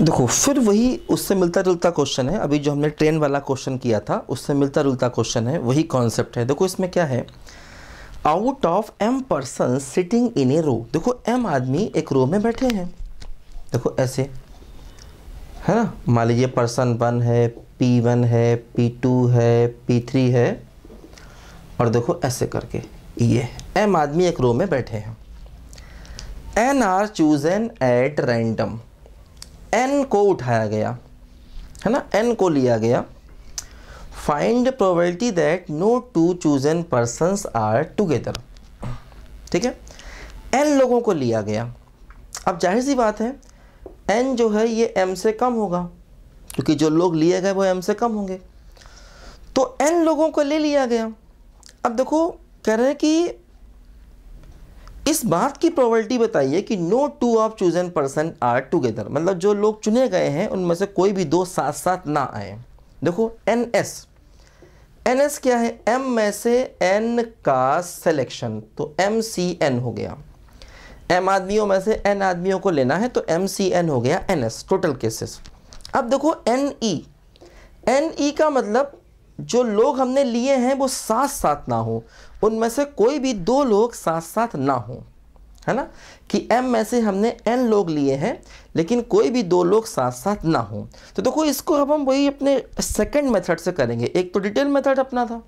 देखो फिर वही उससे मिलता जुलता क्वेश्चन है अभी जो हमने ट्रेन वाला क्वेश्चन किया था उससे मिलता जुलता क्वेश्चन है वही कॉन्सेप्ट है देखो इसमें क्या है out of M person sitting in a row देखो एम आदमी एक रो में बैठे हैं देखो ऐसे है ना मान लीजिए पर्सन वन है पी वन है पी टू है पी थ्री है और देखो ऐसे करके ये एम आदमी एक रो में बैठे हैं N R choose N at random N को उठाया गया है ना एन को लिया गया find probability that no two choose N persons are together ठीक है एन लोगों को लिया गया अब जाहिर सी बात है एन जो है ये एम से कम होगा क्योंकि जो लोग लिए गए वो एम से कम होंगे तो एन लोगों को ले लिया गया अब देखो कह रहे हैं कि इस बात की प्रोबेबिलिटी बताइए कि no two of chosen person are together मतलब जो लोग चुने गए हैं उनमें से कोई भी दो साथ साथ ना आए देखो एन एस एन एस क्या है एम में से एन का सिलेक्शन तो एम सी एन हो गया एम आदमियों में से एन आदमियों को लेना है तो एम सी एन हो गया एन एस टोटल केसेस अब देखो एन ई एन ई का मतलब जो लोग हमने लिए हैं वो साथ साथ ना हो उनमें से कोई भी दो लोग साथ साथ ना हो है ना कि एम में से हमने एन लोग लिए हैं लेकिन कोई भी दो लोग साथ साथ ना हो तो देखो तो इसको अब हम वही अपने सेकंड मेथड से करेंगे एक तो डिटेल मेथड अपना था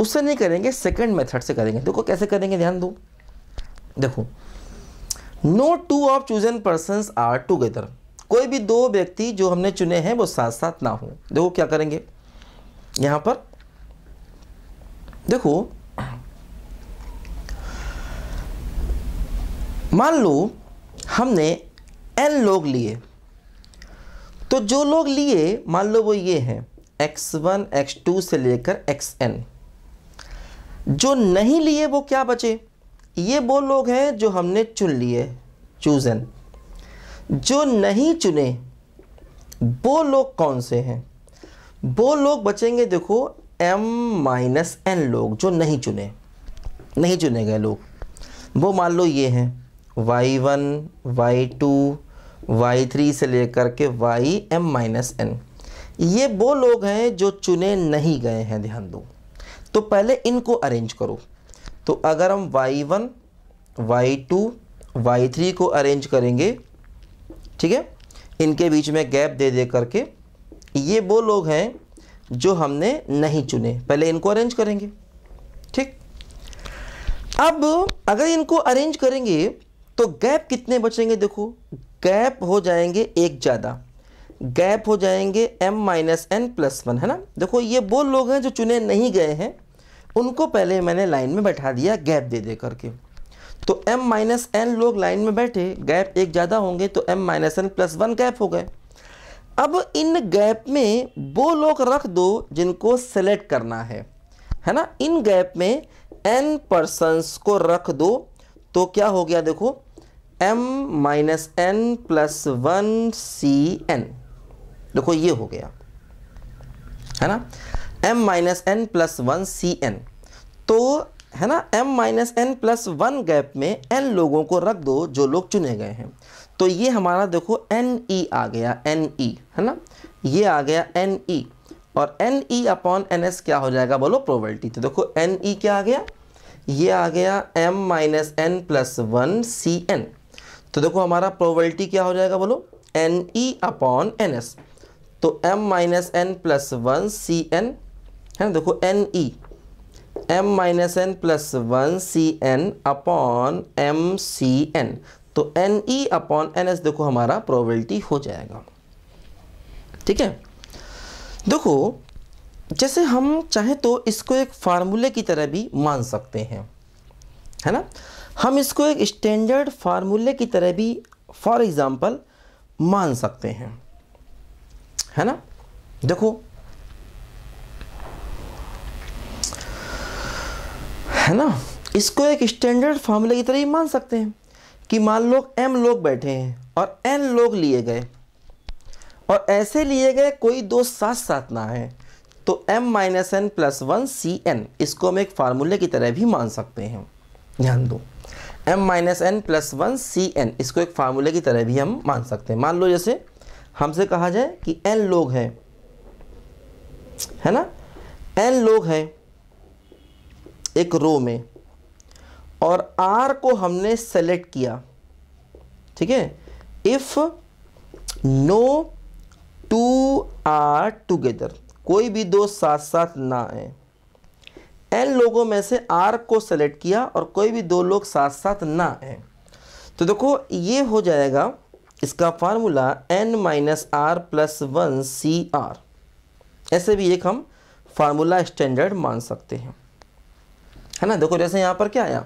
उससे नहीं करेंगे सेकंड मेथड से करेंगे देखो कैसे करेंगे ध्यान दो देखो no two of chosen person are together कोई भी दो व्यक्ति जो हमने चुने हैं वो साथ साथ ना हो देखो क्या करेंगे यहां पर देखो मान लो हमने एन लोग लिए तो जो लोग लिए मान लो वो ये हैं एक्स वन एक्स टू से लेकर एक्स एन जो नहीं लिए वो क्या बचे ये वो लोग हैं जो हमने चुन लिए चूज़न जो नहीं चुने वो लोग कौन से हैं वो लोग बचेंगे देखो एम माइनस एन लोग जो नहीं चुने नहीं चुने गए लोग वो मान लो ये हैं Y one Y two Y three से लेकर के वाई एम माइनस एन ये वो लोग हैं जो चुने नहीं गए हैं ध्यान दो तो पहले इनको अरेंज करो तो अगर हम Y one Y two Y three को अरेंज करेंगे ठीक है इनके बीच में गैप दे दे करके ये वो लोग हैं जो हमने नहीं चुने पहले इनको अरेंज करेंगे ठीक अब अगर इनको अरेंज करेंगे तो गैप कितने बचेंगे देखो गैप हो जाएंगे एक ज़्यादा गैप हो जाएंगे m minus N plus one है ना देखो ये वो लोग हैं जो चुने नहीं गए हैं उनको पहले मैंने लाइन में बैठा दिया गैप दे दे करके तो m माइनस एन लोग लाइन में बैठे गैप एक ज़्यादा होंगे तो m minus N plus one gap हो गए अब इन गैप में वो लोग रख दो जिनको सेलेक्ट करना है है ना इन गैप में एन पर्सनस को रख दो तो क्या हो गया देखो M minus N plus one C N देखो ये हो गया है ना M minus N plus one C N तो है ना M minus N plus one gap में एन लोगों को रख दो जो लोग चुने गए हैं तो ये हमारा देखो एन ई e आ गया एन ई e, है ना ये आ गया एन ई e और N E upon N S क्या हो जाएगा बोलो प्रोबेबिलिटी तो देखो एन ई क्या आ गया ये आ गया M minus N plus one C N तो देखो हमारा प्रोबेबिलिटी क्या हो जाएगा बोलो N E upon N S तो M minus N plus one C N है ना देखो N E M minus N plus one C N upon M C N तो N E upon N S देखो हमारा प्रोबेबिलिटी हो जाएगा ठीक है देखो जैसे हम चाहे तो इसको एक फार्मूले की तरह भी मान सकते हैं है ना हम इसको एक स्टैंडर्ड फार्मूले की तरह भी फॉर एग्ज़ाम्पल मान सकते हैं है ना देखो है ना इसको एक स्टैंडर्ड फार्मूले की तरह ही मान सकते हैं कि मान लो एम लोग बैठे हैं और एन लोग लिए गए और ऐसे लिए गए कोई दो साथ साथ ना है तो M minus N plus one C N इसको हम एक फार्मूले की तरह भी मान सकते हैं ध्यान दो M minus N plus one C N इसको एक फार्मूले की तरह भी हम मान सकते हैं मान लो जैसे हमसे कहा जाए कि एन लोग हैं है ना एन लोग हैं एक रो में और आर को हमने सेलेक्ट किया ठीक है if no two are together कोई भी दो साथ साथ ना आए एन लोगों में से आर को सेलेक्ट किया और कोई भी दो लोग साथ साथ ना आए तो देखो ये हो जाएगा इसका formula N minus R plus one C R ऐसे भी एक हम फार्मूला स्टैंडर्ड मान सकते हैं है ना देखो जैसे यहां पर क्या आया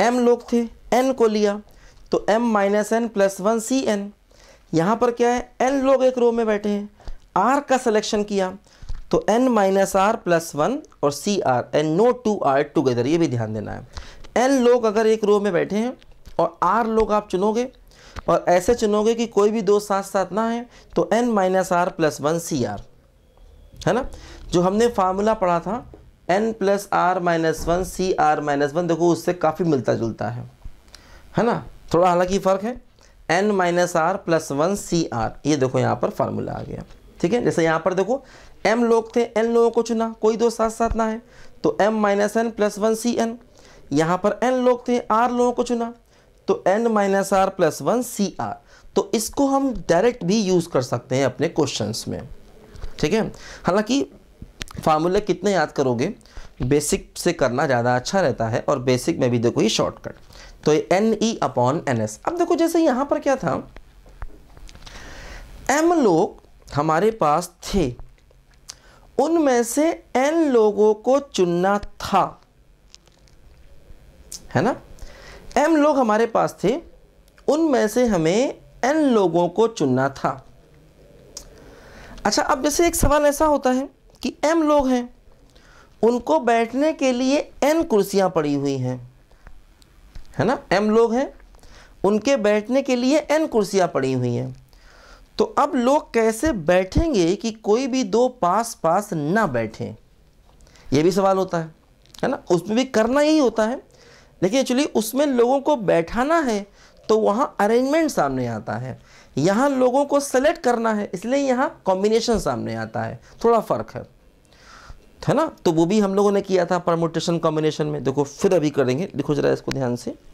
एम लोग थे एन को लिया तो M minus N plus one C N यहाँ पर क्या है एन लोग एक रो में बैठे हैं आर का सिलेक्शन किया तो N minus R plus one और C R N no two are together ये भी ध्यान देना है एन लोग अगर एक रो में बैठे हैं और आर लोग आप चुनोगे और ऐसे चुनोगे कि कोई भी दो साथ साथ ना है तो N minus R plus one C R है ना जो हमने फार्मूला पढ़ा था N plus R minus one C R minus one देखो उससे काफ़ी मिलता जुलता है है ना थोड़ा हालांकि फ़र्क है N minus R plus one C R ये देखो यहाँ पर फार्मूला आ गया ठीक है जैसे यहाँ पर देखो एम लोग थे एन लोगों को चुना कोई दो साथ साथ ना है तो M minus N plus one C N यहाँ पर एन लोग थे आर लोगों को चुना तो N minus R plus one C R तो इसको हम डायरेक्ट भी यूज़ कर सकते हैं अपने क्वेश्चन में ठीक है हालांकि फार्मूले कितने याद करोगे बेसिक से करना ज़्यादा अच्छा रहता है और बेसिक में भी देखो ये शॉर्टकट तो ये N E upon N S अब देखो जैसे यहाँ पर क्या था एम लोग हमारे पास थे उनमें से एन लोगों को चुनना था है ना एम लोग हमारे पास थे उनमें से हमें एन लोगों को चुनना था अच्छा अब जैसे एक सवाल ऐसा होता है कि एम लोग हैं उनको बैठने के लिए एन कुर्सियां पड़ी हुई हैं है ना एम लोग हैं उनके बैठने के लिए एन कुर्सियां पड़ी हुई हैं तो अब लोग कैसे बैठेंगे कि कोई भी दो पास पास ना बैठें ये भी सवाल होता है है ना उसमें भी करना ही होता है लेकिन एक्चुअली उसमें लोगों को बैठाना है तो वहाँ अरेंजमेंट सामने आता है यहाँ लोगों को सेलेक्ट करना है इसलिए यहाँ कॉम्बिनेशन सामने आता है थोड़ा फ़र्क है है ना तो वो भी हम लोगों ने किया था परमोटेशन कॉम्बिनेशन में देखो फिर अभी करेंगे लिखो जरा इसको ध्यान से